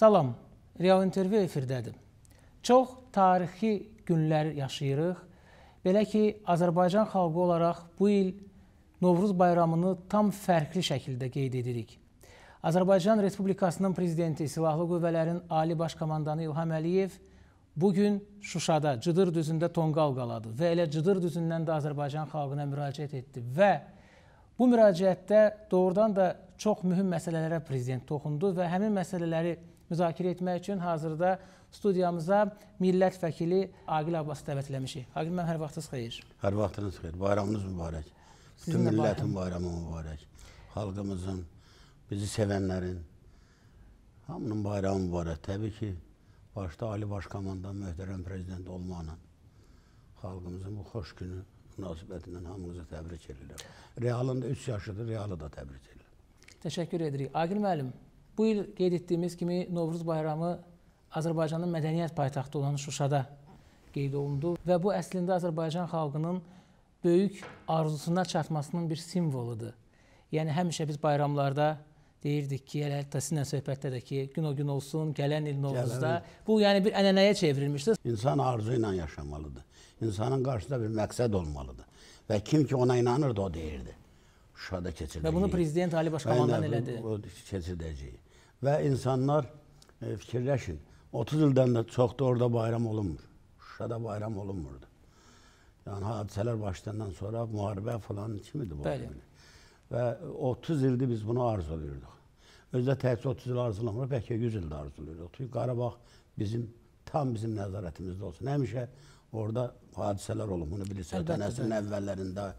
Salam, Real İntervyu efirdədir. Çox tarixi günlər yaşayırıq. Belə ki, Azərbaycan xalqı olaraq bu il Novruz bayramını tam fərqli şəkildə qeyd edirik. Azərbaycan Respublikasının prezidenti Silahlı Qüvvələrin Ali Baş Komandanı İlham Əliyev bu gün Şuşada, Cıdır düzündə tonqal qaladı və elə Cıdır düzündən də Azərbaycan xalqına müraciət etdi və bu müraciətdə doğrudan da çox mühüm məsələlərə prezident toxundu və həmin məsələləri müzakirə etmək üçün hazırda studiyamıza millət vəkili Aqil Abbas dəvət eləmişik. Aqil müəllim, hər vaxtınız xeyir. Hər vaxtınız xeyir. Bayramınız mübarək. Bütün millətin bayramı mübarək. Xalqımızın, bizi sevənlərin hamının bayramı mübarək. Təbii ki, başda Ali Baş Komandan möhtərəm prezident olmaqla xalqımızın bu xoş günü münasibətindən hamınızı təbrik edirəm. Realın da 3 yaşıdır, realı da təbrik edirəm. Təşəkkür edirik. Aqil müəllim, Bu il qeyd etdiyimiz kimi Novruz bayramı Azərbaycanın mədəniyyət paytaxtı olan Şuşada qeyd olundu və bu əslində Azərbaycan xalqının böyük arzusuna çatmasının bir simvoludur. Yəni həmişə biz bayramlarda deyirdik ki, elə hətta sizinlə söhbətdə də ki, gün o gün olsun, gələn il Novruzda. Bu yəni bir ənənəyə çevrilmişdir. İnsan arzu ilə yaşamalıdır. İnsanın qarşısında bir məqsəd olmalıdır. Və kim ki ona inanırdı o deyirdi. Şuşada keçiriləcək. Və bunu prezident Ali Başkomandan elədi. O keçiriləcək. Və insanlar e, fikirləşin, 30 ildən də çoxdur orada bayram olunmur. Şuşada bayram olunmurdu. Yəni hadisələr başlandan sonra müharibə falan kimidir bu. Bəli. Və 30 ildir biz bunu arzulayırdıq. Özdə təkcə 30 il arzulamır, bəlkə 100 ildə arzulayırdıq. Çünki Qarabağ bizim tam bizim nəzarətimizdə olsun. Həmişə orada hadisələr olub, bunu bilirsiniz. Əlbəttə. Nəslin əvvəllərində,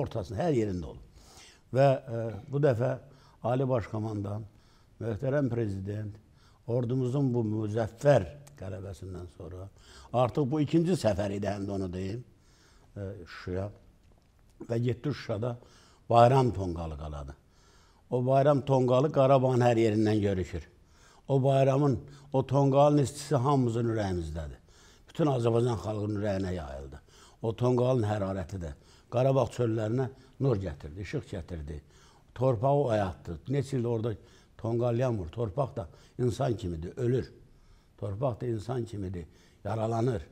ortasında, hər yerində olub. Və e, bu dəfə Ali Baş Komandan Möhtərəm prezident, ordumuzun bu müzəffər qələbəsindən sonra artıq bu ikinci səfər idi, həm də onu deyim, e, Şuşaya və getdi Şuşada bayram tonqalı qaladı. O bayram tonqalı Qarabağın hər yerindən görüşür. O bayramın, o tonqalın istisi hamımızın ürəyimizdədir. Bütün Azərbaycan xalqının ürəyinə yayıldı. O tonqalın hərarəti də Qarabağ çöllərinə nur gətirdi, işıq gətirdi. Torpağı oyatdı. Neçə il orada Tonqalyan vur. Torpaq da insan kimidir, ölür. Torpaq da insan kimidir, yaralanır.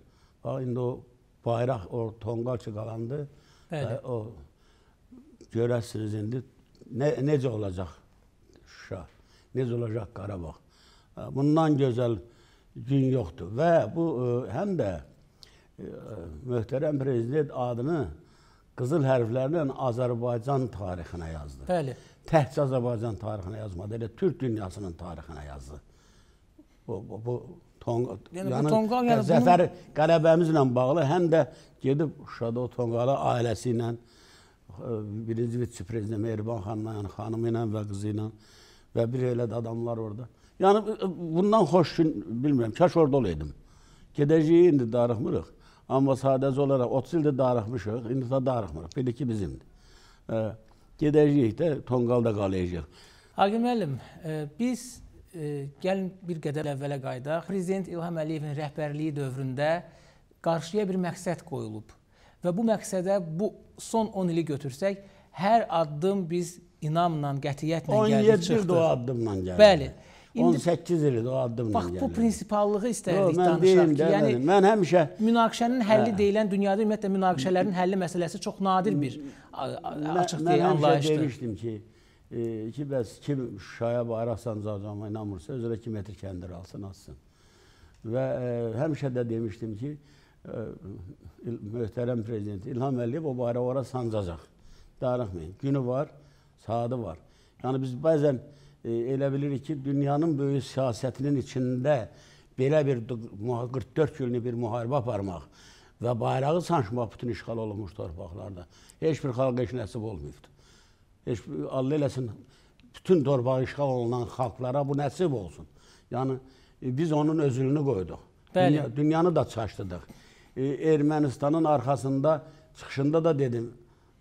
Bax indi o bayraq, o tonqal çıxalandı. Bəli. O görəsiniz indi ne, necə olacaq Şuşa, necə olacaq Qarabağ. E, bundan gözəl gün yoxdur və bu e, həm də e, möhtərəm prezident adını qızıl hərflərlə Azərbaycan tarixinə yazdı. Bəli təhcə Azərbaycan tarixinə yazmadı, elə Türk dünyasının tarixinə yazdı. Bu, bu, bu Tonqal, yəni, yəni, bu tonqal, yəni zəfər bunun... qələbəmizlə bağlı həm də gedib Şuşada o Tonqalı ailəsi ilə e, birinci vitse-prezident Mehriban xanımla, yəni xanımı ilə və qızı ilə və bir elə də adamlar orada. Yəni e, bundan xoş gün bilmirəm, kaş orada olaydım. Gedəcəyik indi darıxmırıq. Amma sadəcə olaraq 30 ildir darıxmışıq, indi də darıxmırıq. Bilik ki bizimdir. E, gedəcəyik də, tonqalda qalacağıq. Aqim müəllim, e, biz e, gəlin bir qədər əvvələ qayıdaq. Prezident İlham Əliyevin rəhbərliyi dövründə qarşıya bir məqsəd qoyulub və bu məqsədə bu son 10 ili götürsək, hər addım biz inamla, qətiyyətlə gəldik, çıxdıq. 17 il o addımla gəldik. Bəli. İndi, 18 ildir o addımla bax, gəlir. Bax bu prinsipallığı istərdik danışaq deyim, ki, yəni dedim. Yəni mən həmişə münaqişənin həlli hə. deyilən dünyada ümumiyyətlə münaqişələrin həlli məsələsi çox nadir bir açıq deyək anlayışdır. Mən həmişə demişdim ki, e, ki bəs kim Şuşaya bayraq sancacağına inanmırsa özünə 2 metr kəndir alsın, atsın. Və e, həmişə də demişdim ki, e, möhtərəm prezident İlham Əliyev o bayrağı ora sancacaq. Darıxmayın. Günü var, saatı var. Yəni biz bəzən e, e, elə bilirik ki, dünyanın böyük siyasətinin içində belə bir 44 günlük bir müharibə aparmaq və bayrağı sancmaq bütün işğal olunmuş torpaqlarda heç bir xalqa heç nəsib olmayıbdır. Heç Allah eləsin bütün torpağı işğal olunan xalqlara bu nəsib olsun. Yəni e, biz onun özünü qoyduq. Bəli. Dünya, dünyanı da çaşdırdıq. E, Ermənistanın arxasında çıxışında da dedim,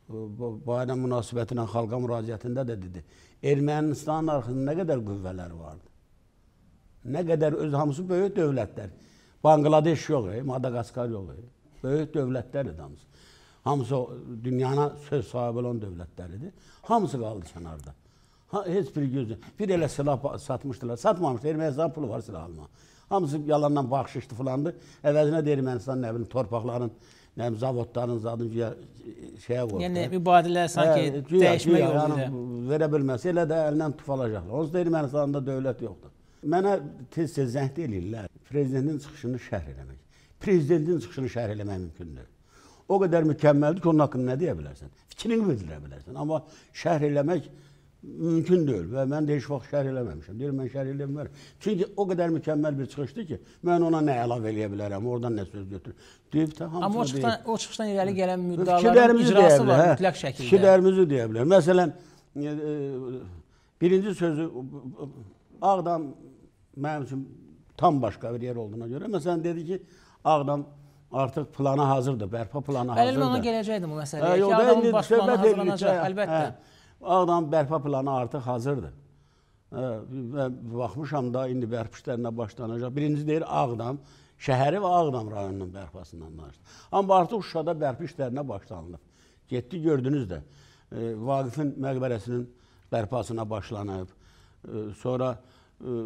bayram münasibətilə xalqa müraciətində də dedi. Ermənistanın arxasında nə qədər qüvvələri vardı. Nə qədər öz hamısı böyük dövlətlər. Bangladeş yox, e, Madagaskar yox. E, böyük dövlətlər idi hamısı. Hamısı dünyana söz sahibi olan dövlətləridir. Hamısı qaldı kənarda. Ha, heç bir gözü. Bir elə silah satmışdılar. Satmamışdı. Ermənistan pulu var silah alma. Hamısı yalandan baxışışdı filandı. Əvəzinə də Ermənistan nə bilim torpaqların nə zavodların zadını güya şeyə qoydu. Yəni mübadilə sanki hə, güya, dəyişmə güya, yolu ilə. Yəni, verə bilməsi elə də əldən tuf alacaqlar. Onsuz da Ermənistanda dövlət yoxdur. Mənə tez-tez zəngd eləyirlər. Prezidentin çıxışını şərh eləmək. Prezidentin çıxışını şərh eləmək mümkündür. O qədər mükəmməldir ki, onun haqqında nə deyə bilərsən? Fikrini bildirə bilərsən. Amma şərh eləmək mümkün deyil və mən də heç vaxt şərh eləməmişəm. Deyir, mən şərh eləyə bilmərəm. Çünki o qədər mükəmməl bir çıxışdır ki, mən ona nə əlavə eləyə bilərəm, oradan nə söz götürür. Deyib də hamısını Amma o çıxışdan, deyib. o çıxışdan irəli hə. gələn hə, müddəaların icrası var hə, mütləq şəkildə. Fikirlərimizi deyə bilər. Məsələn, e, e, birinci sözü e, e, Ağdam mənim üçün tam başqa bir yer olduğuna görə. Məsələn, dedi ki, Ağdam artıq plana hazırdır, bərpa plana hazırdır. Əlbəttə ona gələcəkdim bu məsələyə. Hə, yox, adamın baş planı hazırlanacaq, hə, əlbəttə. Hə. Ağdam bərpa planı artıq hazırdır. Və baxmışam da indi bərpa işlərinə başlanacaq. Birinci deyir Ağdam şəhəri və Ağdam rayonunun bərpasından danışdı. Amma artıq Şuşada bərpa işlərinə başlanılıb. Getdi gördünüz də. E, Vaqifin məqbərəsinin bərpasına başlanıb. E, sonra e,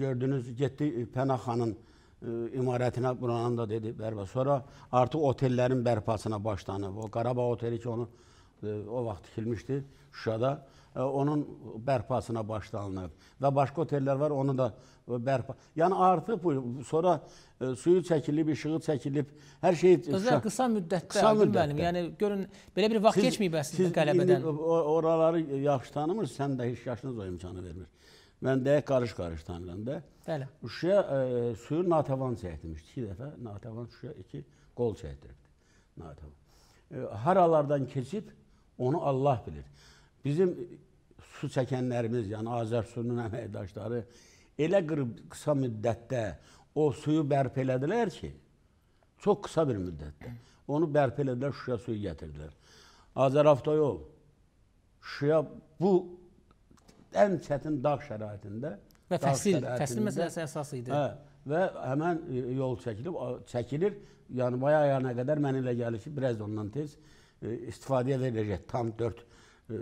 gördünüz getdi Pənaxanın imarətinə buranın da dedi bərpa. Sonra artıq otellərin bərpasına başlanıb. O Qarabağ oteli ki onu E, o vaxt tikilmişdi Şuşada. E, onun bərpasına başlanılıb və başqa otellər var, onu da e, bərpa. Yəni artıq bu sonra e, suyu çəkilib, işığı çəkilib, hər şey özəl qısa müddətdə qısa müddətdə. müəllim. Yəni görün belə bir vaxt siz, keçməyib əslində siz qələbədən. Oraları yaxşı tanımırsınız, sən də heç yaşınız o imkanı vermir. Mən də qarış-qarış tanıyıram da. Bəli. Şuşaya e, suyu Natəvan çəkdirmişdi. 2 dəfə Natəvan Şuşaya 2 qol çəkdirdi. Natəvan. E, haralardan keçib Onu Allah bilir. Bizim su çəkənlərimiz, yəni Azərsunun əməkdaşları elə qısa müddətdə o suyu bərpa elədilər ki, çox qısa bir müddətdə. Onu bərpa elədilər, Şuşa suyu gətirdilər. Azər Avtoyol Şuşa bu ən çətin dağ şəraitində və dağ fəsil, şəraitində, fəsil məsələsi əsas idi. Hə, və həmin yol çəkilib, çəkilir. Yəni bayaq ayağına qədər mənə elə gəlir ki, biraz ondan tez E, istifadəyə veriləcək tam 4 e,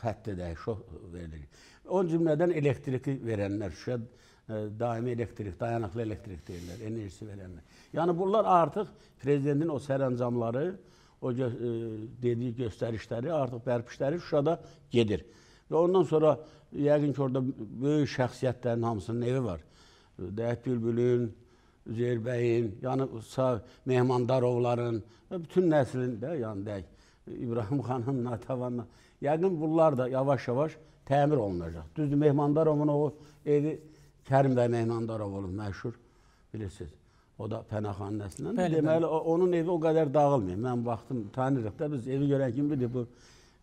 xətti dəyişik veriləcək. O cümlədən elektriki verənlər, Şuşa e, daimi elektrik, dayanıqlı elektrik deyirlər, enerjisi verənlər. Yəni bunlar artıq prezidentin o sərəncamları, o gö ə, dediyi göstərişləri, artıq bərpişləri Şuşada gedir. Və ondan sonra yəqin ki, orada böyük şəxsiyyətlərin hamısının evi var. Dəyət Bülbülün, Üzeyirbəyin, yəni sağ Mehmandarovların, e, bütün nəslin də yəni dək İbrahim xanın, Natəvanla yəqin bunlar da yavaş-yavaş təmir olunacaq. Düzdür, Mehmandarovun o evi Kərim bəy Mehmandarov olub məşhur, bilirsiniz. O da Pənaxan nəslindən. Bəli, Deməli, bəli. onun evi o qədər dağılmıyor. Mən baxdım, tanırıq da biz evi görən kimi bilirik bu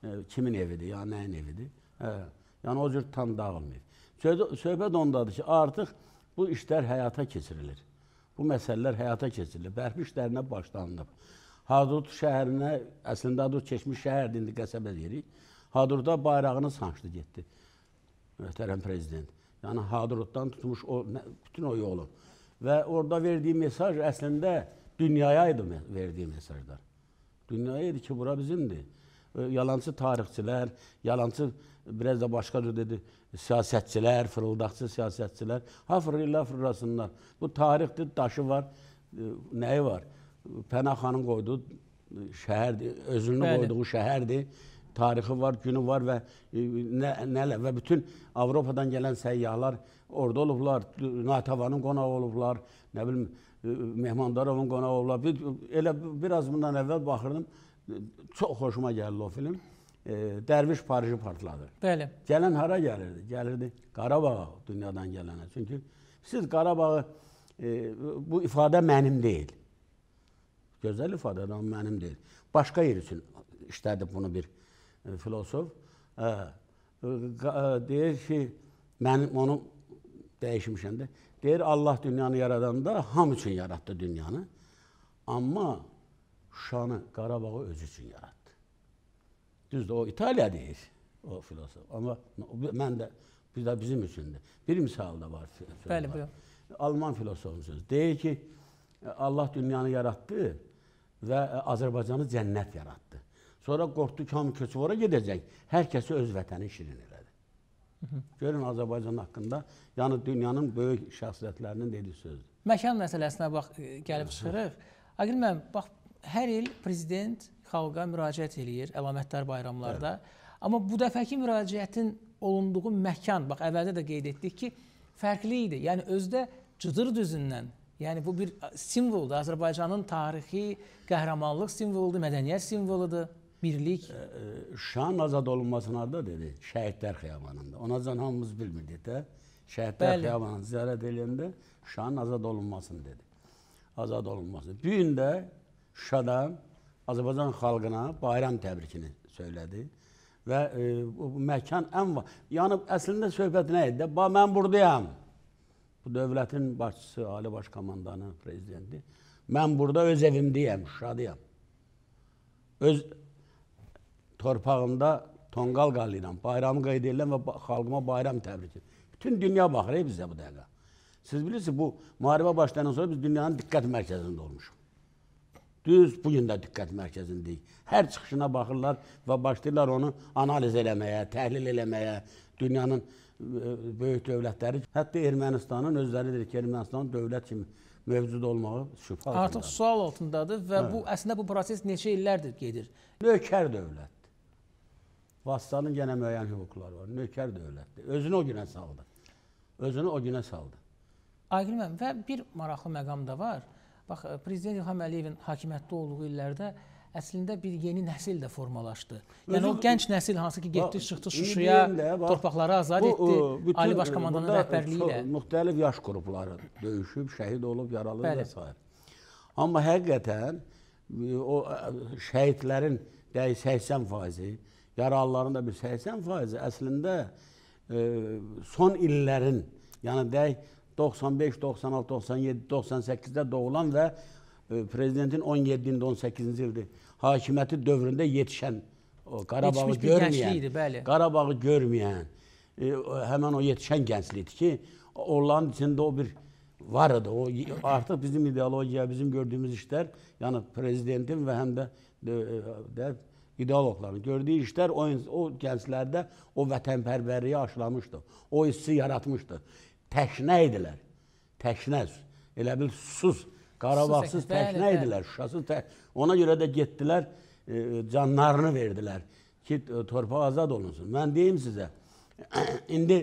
e, kimin evidir, ya nəyin evidir. Hə. Yəni o cür tam dağılmıyor. Söz, söhbət ondadır ki, artıq bu işlər həyata keçirilir bu məsələlər həyata keçirilib, bərpa işlərinə başlanılıb. Hadrut şəhərinə, əslində Hadrut keçmiş şəhərdir, indi qəsəbə deyirik. Hadrutda bayrağını sancdı getdi. Möhtərəm prezident. Yəni Hadrutdan tutmuş o bütün o yolu. Və orada verdiyi mesaj əslində dünyaya idi verdiyi mesajlar. Dünyaya idi ki, bura bizimdir. Yalançı tarixçilər, yalançı biraz da başqa cür dedi, siyasətçilər, fırıldaqçı siyasətçilər. Ha fırırlar, fırırasınlar. Bu tarixdir, daşı var, e, nəyi var? Pənah xanın qoyduğu şəhərdir, özünün Bəli. qoyduğu şəhərdir. Tarixi var, günü var və e, nə, nələ və bütün Avropadan gələn səyyahlar orada olublar, Natavanın qonağı olublar, nə bilim e, Mehmandarovun qonağı olublar. Bir, elə biraz bundan əvvəl baxırdım, çox xoşuma gəldi o film. E, Dərviş Pariji partladı. Bəli. Gələn hara gəlirdi? Gəlirdi Qarabağa dünyadan gələnə. Çünki siz Qarabağı e, bu ifadə mənim deyil. Gözəl ifadədir, amma mənim deyil. Başqa yer üçün işlədib bunu bir e, filosof. E, e, e, deyir ki, mən onu dəyişmişəm də. Deyir Allah dünyanı yaradanda ham üçün yaratdı dünyanı. Amma Şuşanı, Qarabağı özü üçün yaratdı. Düzdür, o İtaliya deyir o filosof. Amma mən də bir də bizim üçündür. Bir misal da var. Bəli, buyur. Alman filosofun sözü. Deyir ki, e, Allah dünyanı yaratdı və e, Azərbaycanı cənnət yaratdı. Sonra qorxdu ki, hamı köçüb ora gedəcək. Hər kəsi öz vətəni şirin elədi. Hı -hı. Görün Azərbaycan haqqında, yəni dünyanın böyük şəxsiyyətlərinin dediyi sözdür. Məkan məsələsinə bax e, gəlib çıxırıq. Aqil müəllim, bax hər il prezident xalqa müraciət eləyir əlamətdar bayramlarda. Bəli. Amma bu dəfəki müraciətin olunduğu məkan, bax əvvəldə də qeyd etdik ki, fərqli idi. Yəni özdə cıdır düzündən, yəni bu bir simvoldur. Azərbaycanın tarixi qəhrəmanlıq simvoludur, mədəniyyət simvoludur, birlik. Şuşanın azad olunmasına da dedi, şəhidlər xiyabanında. Onacan hamımız bilmirdik də. Şəhidlər xiyabanını ziyarət edəndə Şuşanın azad olunmasını dedi. Azad olunması. Bu gün də Şuşada Azərbaycan xalqına bayram təbrikini söylədi və e, bu məkan ən yəni əslində söhbət nə idi? Ba mən burdayam. Bu dövlətin başçısı, ali baş komandanı, prezidenti. Mən burada öz evimdəyəm, Şuşadayam. Öz torpağımda tonqal qalı ilə bayramı qeyd edirəm və xalqıma bayram təbrik edirəm. Bütün dünya baxır bizə bu dəqiqə. Siz bilirsiniz bu müharibə başlayandan sonra biz dünyanın diqqət mərkəzində olmuşuq. Düz bu gün də diqqət mərkəzindəyik. Hər çıxışına baxırlar və başlayırlar onu analiz eləməyə, təhlil eləməyə. Dünyanın e, böyük dövlətləri, hətta Ermənistanın özləri deyir ki, Ermənistan dövlət kimi mövcud olmağı şübhə altındadır. Artıq sual altındadır və Hə. bu əslində bu proses neçə illərdir gedir. Nökər dövlətdir. Vastanın yenə müəyyən hüquqları var. Nökər dövlətdir. Özünü o günə saldı. Özünü o günə saldı. Aygün müəllim və bir maraqlı məqam da var. Bax, e, Prezident İlham Əliyevin hakimiyyətdə olduğu illərdə əslində bir yeni nəsil də formalaşdı. Yəni Özü, o gənc nəsil hansı ki getdi, çıxdı Şuşaya, də, bax, torpaqları azad etdi, bu, e, bütün, Ali Baş Komandanın rəhbərliyi ilə. Müxtəlif yaş qrupları döyüşüb, şəhid olub, yaralı və s. Amma həqiqətən e, o şəhidlərin dəyi 80%, yaralıların da bir 80% əslində son illərin, yəni deyək 95, 96, 97, 98-də doğulan və e, prezidentin 17-də, 18-ci ildə hakimiyyəti dövründə yetişən, Qarabağı görməyən, Qarabağı e, görməyən, həmən o yetişən gənclikdir ki, onların içində o bir var idi. O artıq bizim ideologiya, bizim gördüyümüz işlər, yəni prezidentin və həm də də ideoloqların gördüyü işlər o o gənclərdə o vətənpərvərliyi aşılamışdı. O hissi yaratmışdı təşnə idilər. Təşnə, elə bil susuz, Qarabağsız təşnə idilər. Şuşası tə... Ona görə də getdilər, e, canlarını verdilər ki, torpaq azad olunsun. Mən deyim sizə, indi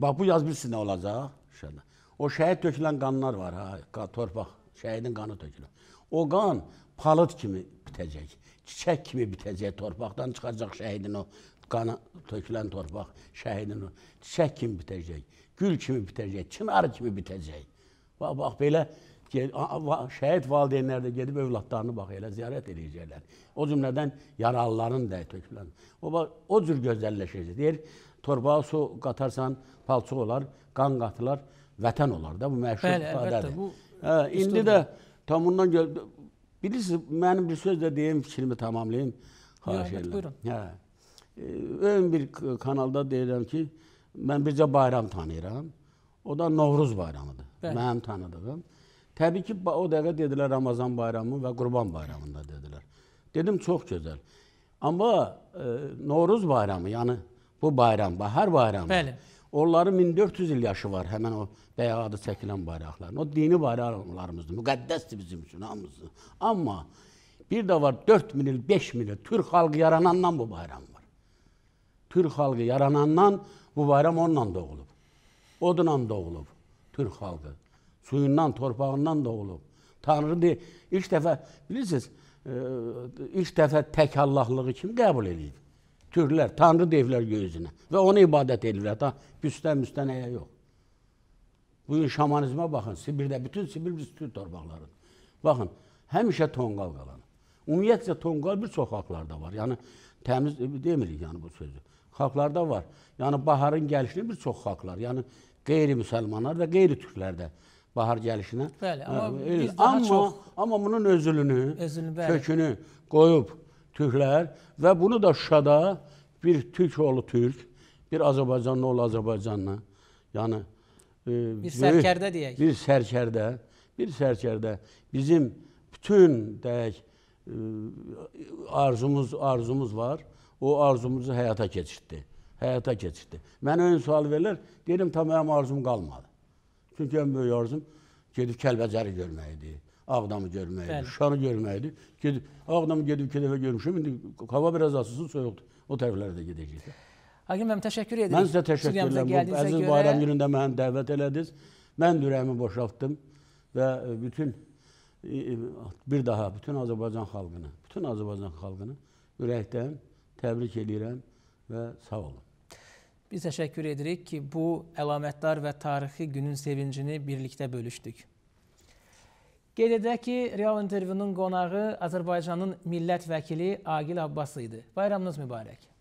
bax bu yaz bilsin nə olacaq Şuşada. O şəhid tökülən qanlar var, ha, torpaq, şəhidin qanı tökülür. O qan palıd kimi bitəcək, çiçək kimi bitəcək, torpaqdan çıxacaq şəhidin o qana tökülən torpaq şəhidin çiçək kimi bitəcək, gül kimi bitəcək, çınar kimi bitəcək. Bax, bax belə şəhid valideynlər də gedib övladlarını bax elə ziyarət edəcəklər. O cümlədən yaralıların da tökülən. O bax, o cür gözəlləşəcək. Deyir, torpağa su qatarsan palçıq olar, qan qatılar, vətən olar da bu məşhur Bəli, ifadədir. Bu hə, indi də tam bundan bilirsiniz, mənim bir söz də deyim, fikrimi tamamlayım. Xahiş edirəm. Hə. Ön bir kanalda deyirəm ki, mən bircə bayram tanıyıram. O da Novruz bayramıdır. Bəli. Mənim tanıdığım. Təbii ki, o dəqiqə dedilər Ramazan bayramı və Qurban bayramında dedilər. Dedim çox gözəl. Amma e, Novruz bayramı, yəni bu bayram, bahar bayramı. Bəli. Onların 1400 il yaşı var, həmin o bəyə adı çəkilən bayraqların. O dini bayramlarımızdır, müqəddəsdir bizim üçün hamısı. Amma bir də var 4000 il, 5000 il türk xalqı yaranandan bu bayram var. Türk xalqı yaranandan bu bayram onunla doğulub. Odunla doğulub Türk xalqı. Suyundan, torpağından doğulub. Tanrı deyil. İlk dəfə, bilirsiniz, e, ilk dəfə tək Allahlığı kim qəbul edib? Türklər, Tanrı deyiblər gözünə və ona ibadət edirlər. Ta büstən müstənəyə yox. Bugün şamanizmə baxın, Sibirdə, bütün Sibir biz Türk torpaqlarıdır. Baxın, həmişə tonqal qalan. Ümumiyyətcə tonqal bir çox haqlarda var. Yəni təmiz e, demirik yəni bu sözü xalqlarda var. Yəni baharın gəlişini bir çox xalqlar, yəni qeyri-müsəlmanlar və qeyri-türklər də bahar gəlişinə. Bəli, hə, amma ə, biz daha amma, çox amma bunun özülünü, özünü, bəli. kökünü qoyub türklər və bunu da Şuşada bir türk oğlu türk, bir Azərbaycanlı oğlu Azərbaycanlı, yəni e, bir sərkərdə deyək. Bir sərkərdə, bir sərkərdə bizim bütün deyək e, arzumuz arzumuz var o arzumuzu həyata keçirtdi. Həyata keçirtdi. Mənə ön sual verirlər, dedim tam mənim arzum qalmadı. Çünki ən böyük arzum gedib Kəlbəcəri görmək idi. Ağdamı görmək idi, Şuşanı görmək idi. Gedib Ağdamı gedib iki dəfə görmüşəm. İndi hava biraz asılsın, soyuqdur. O tərəflərə də gedəcəyik. Hakim müəllim təşəkkür edirəm. Mən sizə təşəkkür edirəm. Bu əziz bayram günündə məni dəvət elədiniz. Mən ürəyimi boşaltdım və e, bütün e, e, bir daha bütün Azərbaycan xalqını, bütün Azərbaycan xalqını ürəkdən təbrik edirəm və sağ olun. Biz təşəkkür edirik ki, bu əlamətdar və tarixi günün sevincini birlikdə bölüşdük. Qeyd edək ki, Real intervyunun qonağı Azərbaycanın millət vəkili Agil Abbas idi. Bayramınız mübarək.